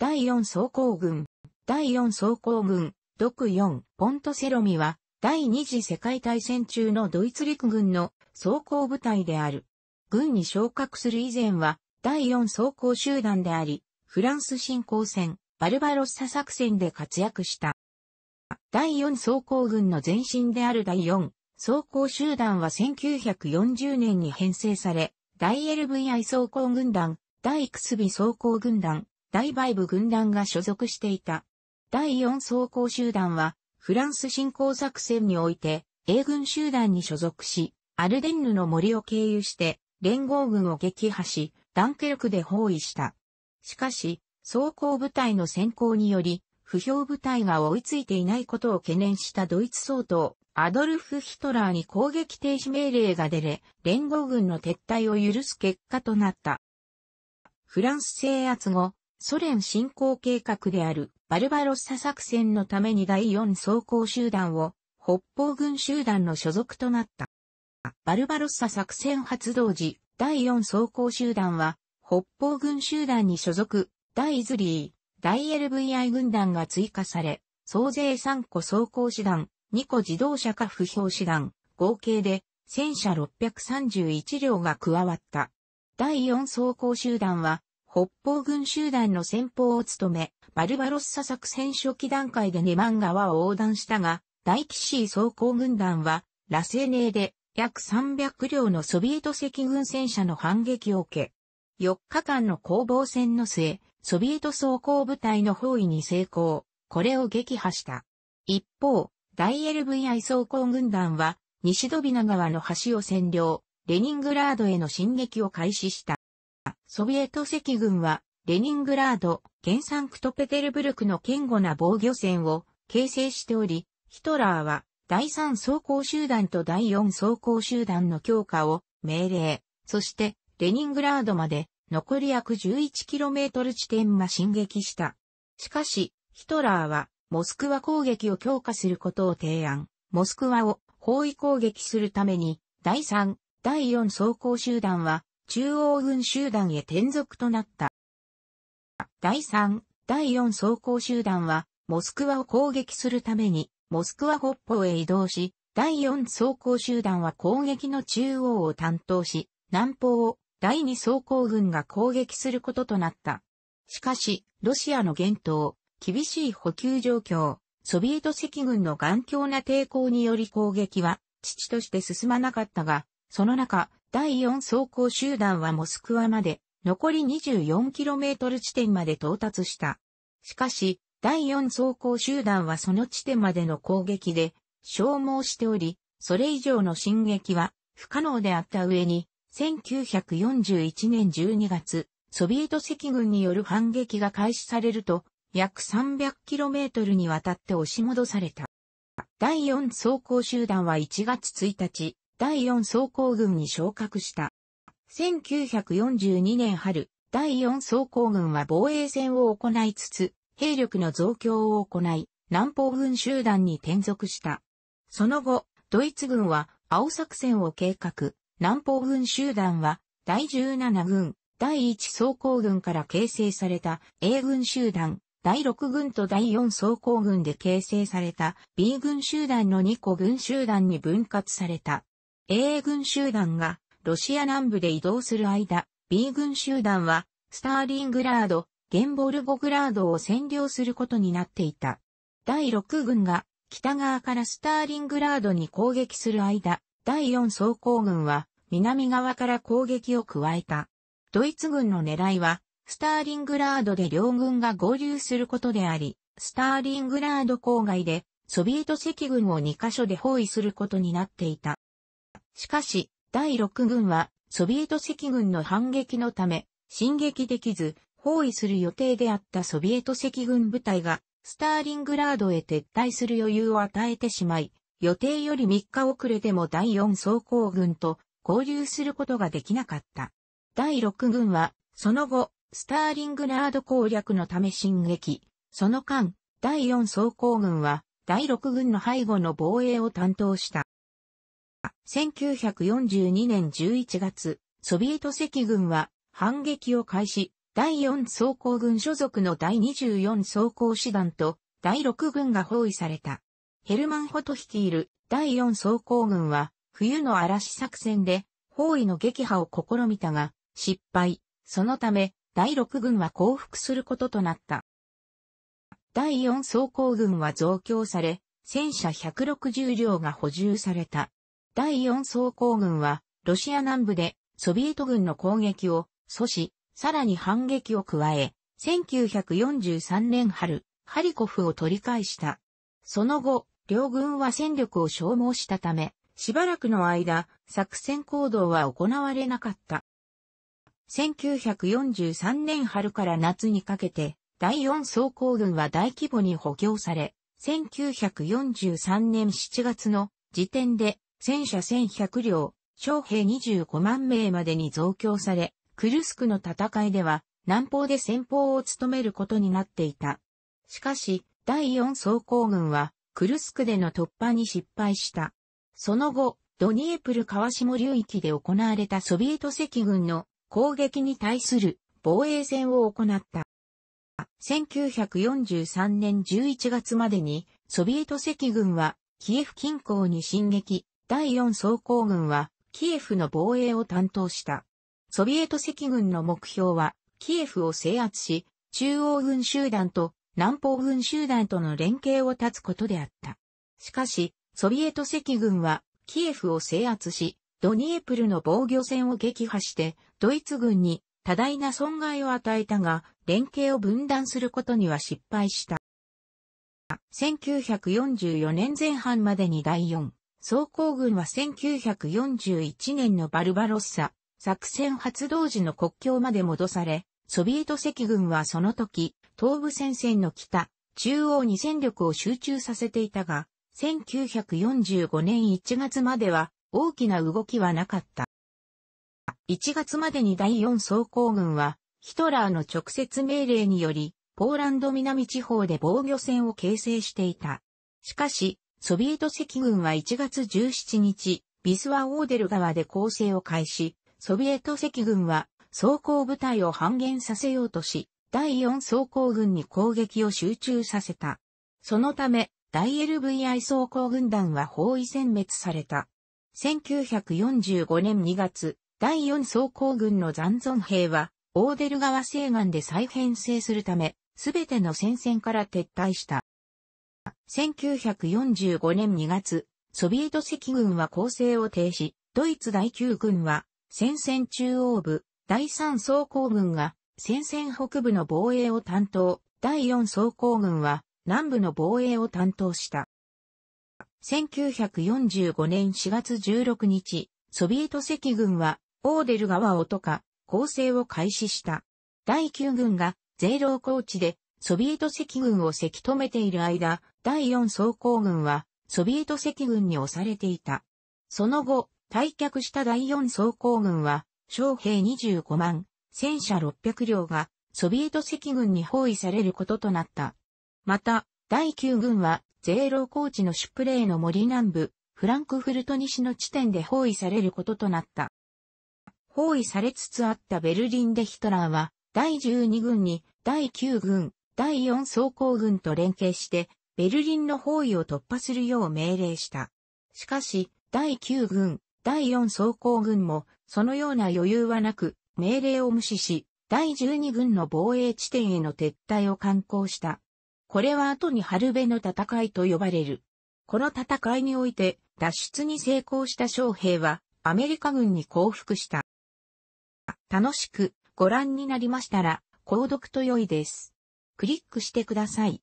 第4装甲軍、第4装甲軍、独4ポントセロミは、第二次世界大戦中のドイツ陸軍の装甲部隊である。軍に昇格する以前は、第4装甲集団であり、フランス侵攻戦、バルバロッサ作戦で活躍した。第4装甲軍の前身である第4装甲集団は1940年に編成され、第 LVI 装甲軍団、第クスビ装甲軍団、大バイブ軍団が所属していた。第4装甲集団は、フランス侵攻作戦において、英軍集団に所属し、アルデンヌの森を経由して、連合軍を撃破し、ダンケルクで包囲した。しかし、装甲部隊の先行により、不評部隊が追いついていないことを懸念したドイツ総統、アドルフ・ヒトラーに攻撃停止命令が出れ、連合軍の撤退を許す結果となった。フランス制圧後、ソ連侵攻計画であるバルバロッサ作戦のために第4装甲集団を北方軍集団の所属となった。バルバロッサ作戦発動時、第4装甲集団は北方軍集団に所属、第ズリー、第 LVI 軍団が追加され、総勢3個装甲師団、2個自動車か不評師団、合計で戦車631両が加わった。第4装甲集団は北方軍集団の先方を務め、バルバロッサ作戦初期段階でネマン川を横断したが、大騎士装甲軍団は、ラセネーで約300両のソビエト赤軍戦車の反撃を受け、4日間の攻防戦の末、ソビエト装甲部隊の包囲に成功、これを撃破した。一方、大 LVI 装甲軍団は、西ドビナ川の橋を占領、レニングラードへの進撃を開始した。ソビエト赤軍は、レニングラード、原産クトペテルブルクの堅固な防御線を形成しており、ヒトラーは第3装甲集団と第4装甲集団の強化を命令、そしてレニングラードまで残り約 11km 地点ま進撃した。しかし、ヒトラーはモスクワ攻撃を強化することを提案、モスクワを包囲攻撃するために第3、第4装甲集団は中央軍集団へ転属となった。第3、第4装甲集団は、モスクワを攻撃するために、モスクワ北方へ移動し、第4装甲集団は攻撃の中央を担当し、南方を第2装甲軍が攻撃することとなった。しかし、ロシアの厳冬、厳しい補給状況、ソビエト赤軍の頑強な抵抗により攻撃は、父として進まなかったが、その中、第4走行集団はモスクワまで残り 24km 地点まで到達した。しかし、第4走行集団はその地点までの攻撃で消耗しており、それ以上の進撃は不可能であった上に、1941年12月、ソビエト赤軍による反撃が開始されると、約 300km にわたって押し戻された。第4走行集団は1月1日、第4装甲軍に昇格した。1942年春、第4装甲軍は防衛戦を行いつつ、兵力の増強を行い、南方軍集団に転属した。その後、ドイツ軍は青作戦を計画、南方軍集団は第17軍、第1装甲軍から形成された A 軍集団、第6軍と第4装甲軍で形成された B 軍集団の2個軍集団に分割された。A 軍集団がロシア南部で移動する間、B 軍集団はスターリングラード、ゲンボルゴグラードを占領することになっていた。第6軍が北側からスターリングラードに攻撃する間、第4装甲軍は南側から攻撃を加えた。ドイツ軍の狙いは、スターリングラードで両軍が合流することであり、スターリングラード郊外でソビエト赤軍を2カ所で包囲することになっていた。しかし、第6軍は、ソビエト赤軍の反撃のため、進撃できず、包囲する予定であったソビエト赤軍部隊が、スターリングラードへ撤退する余裕を与えてしまい、予定より3日遅れても第4装甲軍と合流することができなかった。第6軍は、その後、スターリングラード攻略のため進撃。その間、第4装甲軍は、第6軍の背後の防衛を担当した。1942年11月、ソビエト赤軍は反撃を開始、第4装甲軍所属の第24装甲師団と第6軍が包囲された。ヘルマン・ホト率いる第4装甲軍は冬の嵐作戦で包囲の撃破を試みたが失敗。そのため第6軍は降伏することとなった。第4装甲軍は増強され、戦車160両が補充された。第4装甲軍は、ロシア南部でソビエト軍の攻撃を阻止、さらに反撃を加え、1943年春、ハリコフを取り返した。その後、両軍は戦力を消耗したため、しばらくの間、作戦行動は行われなかった。1943年春から夏にかけて、第4装甲軍は大規模に補強され、1943年7月の時点で戦車1100両、将兵25万名までに増強され、クルスクの戦いでは南方で先方を務めることになっていた。しかし、第4装甲軍はクルスクでの突破に失敗した。その後、ドニエプル川下流域で行われたソビエト赤軍の攻撃に対する防衛戦を行った。1943年11月までにソビエト赤軍はキエフ近郊に進撃、第4装甲軍は、キエフの防衛を担当した。ソビエト赤軍の目標は、キエフを制圧し、中央軍集団と南方軍集団との連携を断つことであった。しかし、ソビエト赤軍は、キエフを制圧し、ドニエプルの防御線を撃破して、ドイツ軍に多大な損害を与えたが、連携を分断することには失敗した。1944年前半までに第4総工軍は1941年のバルバロッサ作戦発動時の国境まで戻され、ソビエト赤軍はその時、東部戦線の北、中央に戦力を集中させていたが、1945年1月までは大きな動きはなかった。1月までに第4総工軍は、ヒトラーの直接命令により、ポーランド南地方で防御線を形成していた。しかし、ソビエト赤軍は1月17日、ビスワオーデル川で攻勢を開始、ソビエト赤軍は装甲部隊を半減させようとし、第4装甲軍に攻撃を集中させた。そのため、大 LVI 装甲軍団は包囲殲滅された。1945年2月、第4装甲軍の残存兵は、オーデル川西岸で再編成するため、すべての戦線から撤退した。1945年2月、ソビエト赤軍は攻勢を停止、ドイツ第9軍は、戦線中央部、第3装甲軍が、戦線北部の防衛を担当、第4装甲軍は、南部の防衛を担当した。1945年4月16日、ソビエト赤軍は、オーデル川をとか、攻勢を開始した。第9軍が、ゼーロー高地で、ソビエト赤軍をせき止めている間、第4装甲軍は、ソビエト赤軍に押されていた。その後、退却した第4装甲軍は、将兵25万、戦車600両が、ソビエト赤軍に包囲されることとなった。また、第9軍は、ゼーロー高地のシュプレーの森南部、フランクフルト西の地点で包囲されることとなった。包囲されつつあったベルリンでヒトラーは、第12軍に、第9軍、第4装甲軍と連携して、ベルリンの包囲を突破するよう命令した。しかし、第9軍、第4装甲軍も、そのような余裕はなく、命令を無視し、第12軍の防衛地点への撤退を敢行した。これは後に春辺の戦いと呼ばれる。この戦いにおいて、脱出に成功した将兵は、アメリカ軍に降伏した。楽しくご覧になりましたら、購読と良いです。クリックしてください。